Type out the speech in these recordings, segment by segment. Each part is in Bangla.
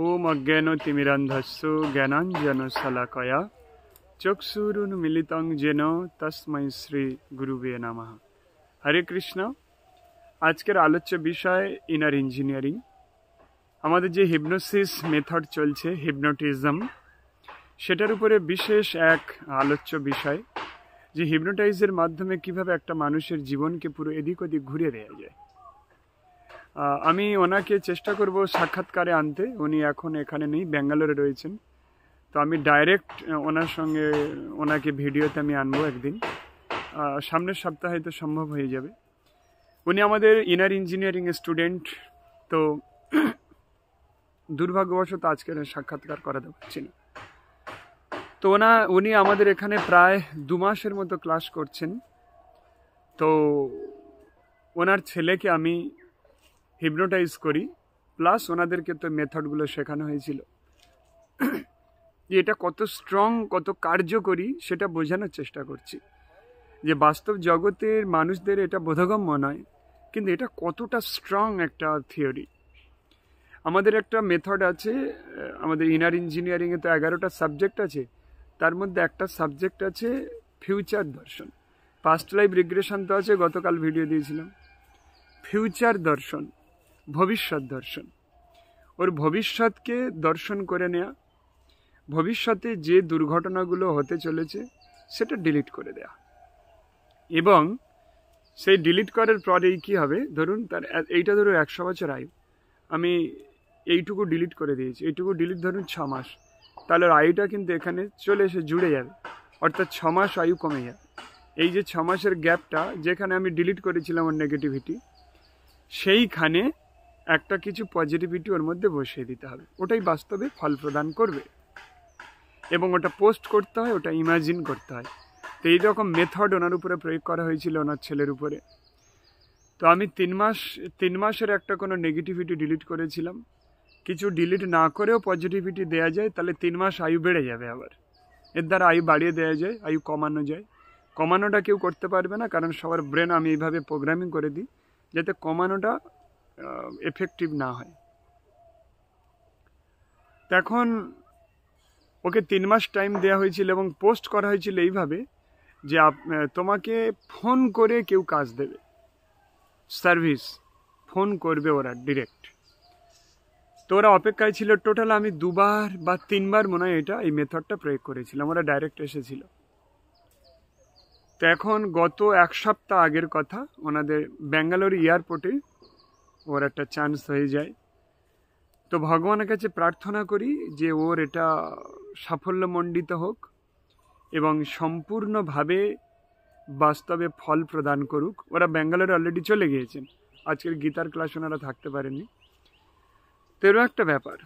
ওম অজ্ঞান তিমিরন্ধস্য জ্ঞানাঞ্জনশলাকয়া মিলিতং যেন তস্মৈ শ্রী গুরুবে নামা হরে কৃষ্ণ আজকের আলোচ্য বিষয় ইনার ইঞ্জিনিয়ারিং আমাদের যে হিপনোসিস মেথড চলছে হিপনোটিজম সেটার উপরে বিশেষ এক আলোচ্য বিষয় যে হিপনোটাইজের মাধ্যমে কিভাবে একটা মানুষের জীবনকে পুরো এদিক ওদিক ঘুরে দেওয়া যায় আমি ওনাকে চেষ্টা করব সাক্ষাৎকারে আনতে উনি এখন এখানে নেই ব্যাঙ্গালোরে রয়েছেন তো আমি ডাইরেক্ট ওনার সঙ্গে ওনাকে ভিডিওতে আমি আনবো একদিন সামনের সপ্তাহে তো সম্ভব হয়ে যাবে উনি আমাদের ইনার ইঞ্জিনিয়ারিং স্টুডেন্ট তো দুর্ভাগ্যবশত আজকের সাক্ষাৎকার করাতে পারছি না তো ওনা উনি আমাদের এখানে প্রায় দু মাসের মতো ক্লাস করছেন তো ওনার ছেলেকে আমি হিপনোটাইজ করি প্লাস ওনাদেরকে তো মেথডগুলো শেখানো হয়েছিল এটা কত স্ট্রং কত কার্যকরী সেটা বোঝানোর চেষ্টা করছি যে বাস্তব জগতের মানুষদের এটা বোধগম্য নয় কিন্তু এটা কতটা স্ট্রং একটা থিওরি আমাদের একটা মেথড আছে আমাদের ইনার ইঞ্জিনিয়ারিংয়ে তো এগারোটা সাবজেক্ট আছে তার মধ্যে একটা সাবজেক্ট আছে ফিউচার দর্শন পাস্ট লাইফ রিগ্রেশন তো আছে গতকাল ভিডিও দিয়েছিলাম ফিউচার দর্শন ভবিষ্যৎ দর্শন ওর ভবিষ্যৎকে দর্শন করে নেয়া ভবিষ্যতে যে দুর্ঘটনাগুলো হতে চলেছে সেটা ডিলিট করে দেয়া এবং সেই ডিলিট করার পরেই কী হবে ধরুন তার এইটা ধরো একশো বছর আয়ু আমি এইটুকু ডিলিট করে দিয়েছি এইটুকু ডিলিট ধরুন ছ মাস তাহলে আয়ুটা কিন্তু এখানে চলে এসে জুড়ে যাবে অর্থাৎ ছ মাস আয়ু কমে যাবে এই যে ছ মাসের গ্যাপটা যেখানে আমি ডিলিট করেছিলাম ওর নেগেটিভিটি সেইখানে একটা কিছু পজিটিভিটি ওর মধ্যে বসিয়ে দিতে হবে ওটাই বাস্তবে ফল প্রদান করবে এবং ওটা পোস্ট করতে হয় ওটা ইমাজিন করতে হয় তো এই রকম মেথড ওনার উপরে প্রয়োগ করা হয়েছিল ওনার ছেলের উপরে তো আমি তিন মাস তিন মাসের একটা কোনো নেগেটিভিটি ডিলিট করেছিলাম কিছু ডিলিট না করেও পজিটিভিটি দেওয়া যায় তাহলে তিন মাস আয়ু বেড়ে যাবে আবার এর দ্বারা আয়ু বাড়িয়ে দেওয়া যায় আয়ু কমানো যায় কমানোটা কেউ করতে পারবে না কারণ সবার ব্রেন আমি এইভাবে প্রোগ্রামিং করে দিই যাতে কমানোটা এফেক্টিভ না হয় তখন ওকে তিন মাস টাইম দেওয়া হয়েছিল এবং পোস্ট করা হয়েছিল এইভাবে যে তোমাকে ফোন করে কেউ কাজ দেবে সার্ভিস ফোন করবে ওরা ডিরেক্ট তো ওরা অপেক্ষায় ছিল টোটাল আমি দুবার বা তিনবার মনে হয় এটা এই মেথডটা প্রয়োগ করেছিলাম ওরা ডাইরেক্ট এসেছিল তো এখন গত এক সপ্তাহ আগের কথা ওনাদের ব্যাঙ্গালোর এয়ারপোর্টে ওর একটা চান্স হয়ে যায় তো ভগবানের কাছে প্রার্থনা করি যে ওর এটা সাফল্যমণ্ডিত হোক এবং সম্পূর্ণভাবে বাস্তবে ফল প্রদান করুক ওরা ব্যাঙ্গালোরে অলরেডি চলে গিয়েছেন আজকের গীতার ক্লাস ওনারা থাকতে পারেনি তেরো একটা ব্যাপার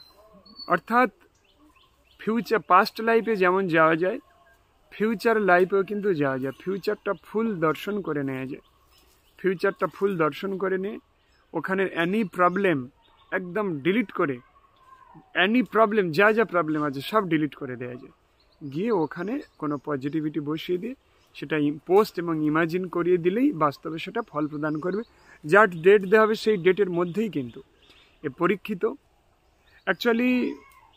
অর্থাৎ ফিউচার পাস্ট লাইফে যেমন যাওয়া যায় ফিউচার লাইফেও কিন্তু যাওয়া যায় ফিউচারটা ফুল দর্শন করে নেওয়া যায় ফিউচারটা ফুল দর্শন করে নিয়ে ওখানের অ্যানি প্রবলেম একদম ডিলিট করে অ্যানি প্রবলেম যা যা প্রবলেম আছে সব ডিলিট করে দেওয়া যায় গিয়ে ওখানে কোনো পজিটিভিটি বসিয়ে দিয়ে সেটা পোস্ট এবং ইমাজিন করিয়ে দিলেই বাস্তবে সেটা ফল প্রদান করবে যার ডেট দেওয়া হবে সেই ডেটের মধ্যেই কিন্তু এ পরীক্ষিত অ্যাকচুয়ালি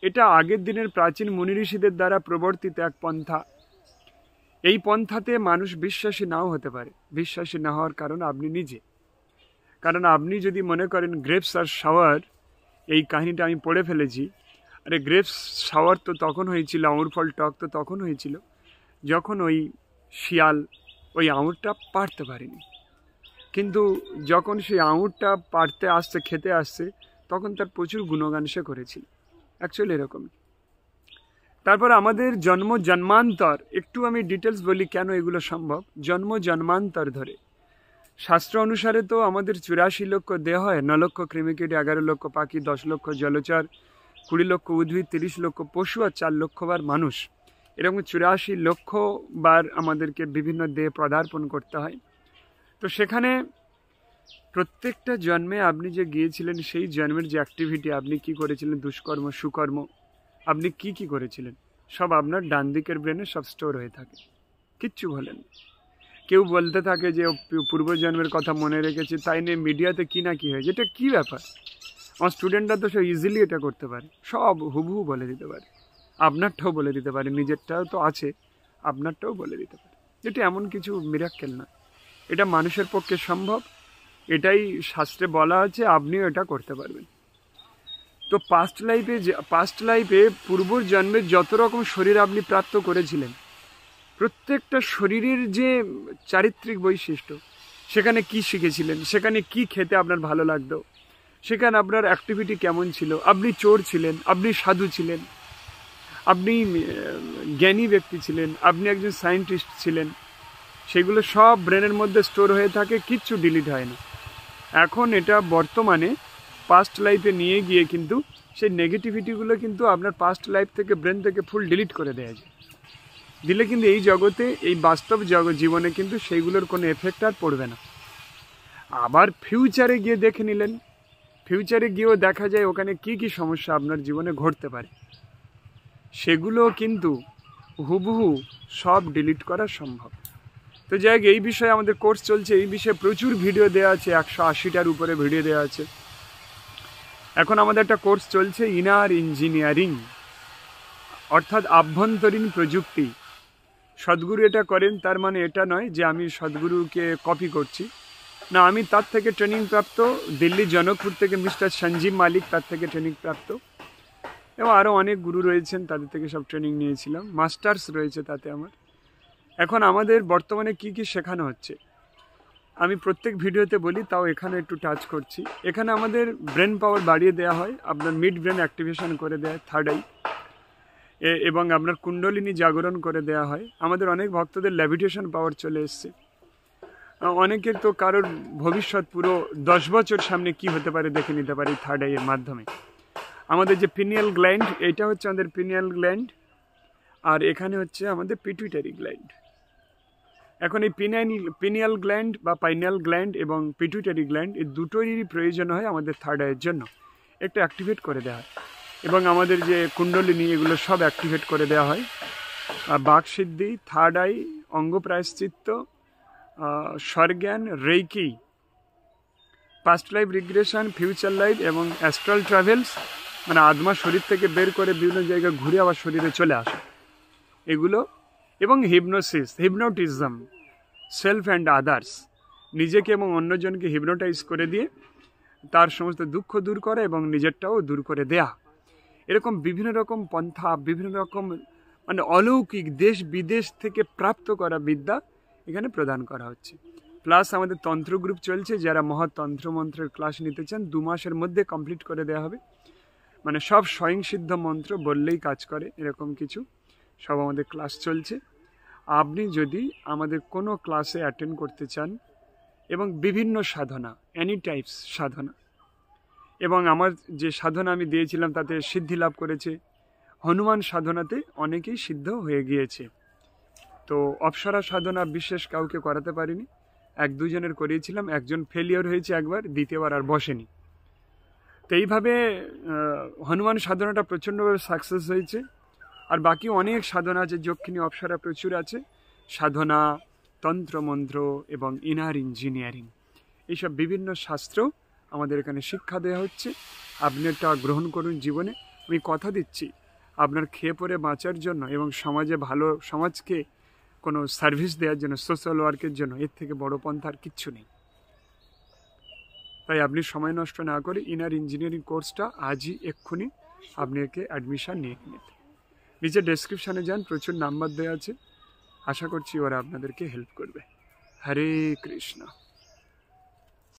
এটা আগের দিনের প্রাচীন মুনি ঋষিদের দ্বারা প্রবর্তিত এক পন্থা এই পন্থাতে মানুষ বিশ্বাসী নাও হতে পারে বিশ্বাসী না হওয়ার কারণ আপনি নিজে কারণ আপনি যদি মনে করেন গ্রেপস আর শাওয়ার এই কাহিনীটা আমি পড়ে ফেলেছি আরে গ্রেপস শাওয়ার তো তখন হয়েছিল আঙুর ফল টক তো তখন হয়েছিল যখন ওই শিয়াল ওই আঙুরটা পারতে পারেনি কিন্তু যখন সেই আঙুরটা পারতে আসছে খেতে আসছে তখন তার প্রচুর গুণগান সে করেছিল অ্যাকচুয়ালি এরকমই তারপর আমাদের জন্ম জন্মান্তর একটু আমি ডিটেলস বলি কেন এগুলো সম্ভব জন্ম জন্মান্তর ধরে শাস্ত্র অনুসারে তো আমাদের চুরাশি লক্ষ দেহ হয় ন লক্ষ ক্রিমিকেট এগারো লক্ষ পাখি দশ লক্ষ জলচর কুড়ি লক্ষ উদ্ভিদ তিরিশ লক্ষ পশু আর চার লক্ষবার মানুষ এরকম চুরাশি লক্ষ বার আমাদেরকে বিভিন্ন দেহে পদার্পণ করতে হয় তো সেখানে প্রত্যেকটা জন্মে আপনি যে গিয়েছিলেন সেই জন্মের যে অ্যাক্টিভিটি আপনি কি করেছিলেন দুষ্কর্ম সুকর্ম আপনি কি কি করেছিলেন সব আপনার ডান দিকের ব্রেনে সব স্টোর হয়ে থাকে কিচ্ছু বলেন কেউ বলতে থাকে যে পূর্বজন্মের কথা মনে রেখেছে তাই নিয়ে মিডিয়াতে কী না কী হয় যেটা কী ব্যাপার আমার স্টুডেন্টরা তো সে ইজিলি এটা করতে পারে সব হুবহু বলে দিতে পারে আপনারটাও বলে দিতে পারে নিজেরটাও তো আছে আপনারটাও বলে দিতে পারে যেটা এমন কিছু মিরাক্কেল না এটা মানুষের পক্ষে সম্ভব এটাই শাস্ত্রে বলা আছে আপনিও এটা করতে পারবেন তো পাস্ট লাইফে পাস্ট লাইফে পূর্বজন্মের যত রকম শরীর আপনি প্রাপ্ত করেছিলেন প্রত্যেকটা শরীরের যে চারিত্রিক বৈশিষ্ট্য সেখানে কি শিখেছিলেন সেখানে কি খেতে আপনার ভালো লাগতো সেখানে আপনার অ্যাক্টিভিটি কেমন ছিল আপনি চোর ছিলেন আপনি সাধু ছিলেন আপনি জ্ঞানী ব্যক্তি ছিলেন আপনি একজন সায়েন্টিস্ট ছিলেন সেগুলো সব ব্রেনের মধ্যে স্টোর হয়ে থাকে কিচ্ছু ডিলিট হয় না এখন এটা বর্তমানে পাস্ট লাইফে নিয়ে গিয়ে কিন্তু সেই নেগেটিভিটিগুলো কিন্তু আপনার পাস্ট লাইফ থেকে ব্রেন থেকে ফুল ডিলিট করে দেওয়া যায় দিলে কিন্তু এই জগতে এই বাস্তব জগৎ জীবনে কিন্তু সেইগুলোর কোনো এফেক্ট আর পড়বে না আবার ফিউচারে গিয়ে দেখে নিলেন ফিউচারে গিয়েও দেখা যায় ওখানে কি কি সমস্যা আপনার জীবনে ঘটতে পারে সেগুলো কিন্তু হুবহু সব ডিলিট করা সম্ভব তো যাই হোক এই বিষয়ে আমাদের কোর্স চলছে এই বিষয়ে প্রচুর ভিডিও দেওয়া আছে একশো আশিটার উপরে ভিডিও দেওয়া আছে এখন আমাদের একটা কোর্স চলছে ইনার ইঞ্জিনিয়ারিং অর্থাৎ আভ্যন্তরীণ প্রযুক্তি সদ্গুরু এটা করেন তার মানে এটা নয় যে আমি সদ্গুরুকে কপি করছি না আমি তার থেকে ট্রেনিং প্রাপ্ত দিল্লি জনকপুর থেকে মিস্টার সঞ্জীব মালিক তার থেকে ট্রেনিং প্রাপ্ত এবং আরও অনেক গুরু রয়েছেন তাদের থেকে সব ট্রেনিং নিয়েছিলাম মাস্টার্স রয়েছে তাতে আমার এখন আমাদের বর্তমানে কি কি শেখানো হচ্ছে আমি প্রত্যেক ভিডিওতে বলি তাও এখানে একটু টাচ করছি এখানে আমাদের ব্রেন পাওয়ার বাড়িয়ে দেওয়া হয় আপনার মিড ব্রেন অ্যাক্টিভেশন করে দেয় থার্ড আই এবং আপনার কুণ্ডলিনী জাগরণ করে দেয়া হয় আমাদের অনেক ভক্তদের ল্যাভিটেশন পাওয়ার চলে এসছে অনেকের তো কারোর ভবিষ্যৎ পুরো দশ বছর সামনে কি হতে পারে দেখে নিতে পারি থার্ড আইয়ের মাধ্যমে আমাদের যে পিনিয়াল গ্ল্যান্ড এটা হচ্ছে আমাদের পিনিয়াল গ্ল্যান্ড আর এখানে হচ্ছে আমাদের পিটুইটারি গ্ল্যান্ড এখন এই পিনাইন পিনিয়াল গ্ল্যান্ড বা পাইনাল গ্ল্যান্ড এবং পিটুইটারি গ্ল্যান্ড এই দুটোরই প্রয়োজন হয় আমাদের থার্ড আইয়ের জন্য একটা অ্যাক্টিভেট করে দেওয়া হয় এবং আমাদের যে কুণ্ডলিনী এগুলো সব অ্যাক্টিভেট করে দেওয়া হয় বাকসিদ্ধি থার্ড আই অঙ্গ প্রায়শ্চিত্ত স্বরজ্ঞান reiki past life regression future life এবং অ্যাস্ট্রাল ট্রাভেলস মানে আদমা শরীর থেকে বের করে বিভিন্ন জায়গায় ঘুরে আবার শরীরে চলে আসা এগুলো এবং hypnosis hypnotism self and others নিজেকে এবং অন্যজনকে হিপনোটাইজ করে দিয়ে তার সমস্ত দুঃখ দূর করে এবং নিজেরটাও দূর করে দেয়া এরকম বিভিন্ন রকম পন্থা বিভিন্ন রকম মানে অলৌকিক দেশ বিদেশ থেকে প্রাপ্ত করা বিদ্যা এখানে প্রদান করা হচ্ছে প্লাস আমাদের তন্ত্র গ্রুপ চলছে যারা মহাতন্ত্র মন্ত্রের ক্লাস নিতে চান দু মাসের মধ্যে কমপ্লিট করে দেওয়া হবে মানে সব স্বয়ংসিদ্ধ মন্ত্র বললেই কাজ করে এরকম কিছু সব আমাদের ক্লাস চলছে আপনি যদি আমাদের কোনো ক্লাসে অ্যাটেন্ড করতে চান এবং বিভিন্ন সাধনা অ্যানি টাইপস সাধনা এবং আমার যে সাধনা আমি দিয়েছিলাম তাতে সিদ্ধি লাভ করেছে হনুমান সাধনাতে অনেকেই সিদ্ধ হয়ে গিয়েছে তো অপসরা সাধনা বিশেষ কাউকে করাতে পারিনি এক দুজনের করিয়েছিলাম একজন ফেলিওর হয়েছে একবার দ্বিতীয়বার আর বসেনি তো এইভাবে হনুমান সাধনাটা প্রচণ্ডভাবে সাকসেস হয়েছে আর বাকি অনেক সাধনা আছে যক্ষিণী অপসরা প্রচুর আছে সাধনা তন্ত্রমন্ত্র এবং ইনার ইঞ্জিনিয়ারিং এইসব বিভিন্ন শাস্ত্র আমাদের এখানে শিক্ষা দেওয়া হচ্ছে আপনি একটা গ্রহণ করুন জীবনে আমি কথা দিচ্ছি আপনার খেয়ে পরে বাঁচার জন্য এবং সমাজে ভালো সমাজকে কোনো সার্ভিস দেওয়ার জন্য সোশ্যাল ওয়ার্কের জন্য এর থেকে বড় পন্থার কিচ্ছু নেই তাই আপনি সময় নষ্ট না করে ইনার ইঞ্জিনিয়ারিং কোর্সটা আজই এক্ষুনি আপনাকে অ্যাডমিশান নিয়ে নিন নিজের ডেসক্রিপশানে যান প্রচুর নাম্বার দেওয়া আছে আশা করছি ওরা আপনাদেরকে হেল্প করবে হরে কৃষ্ণ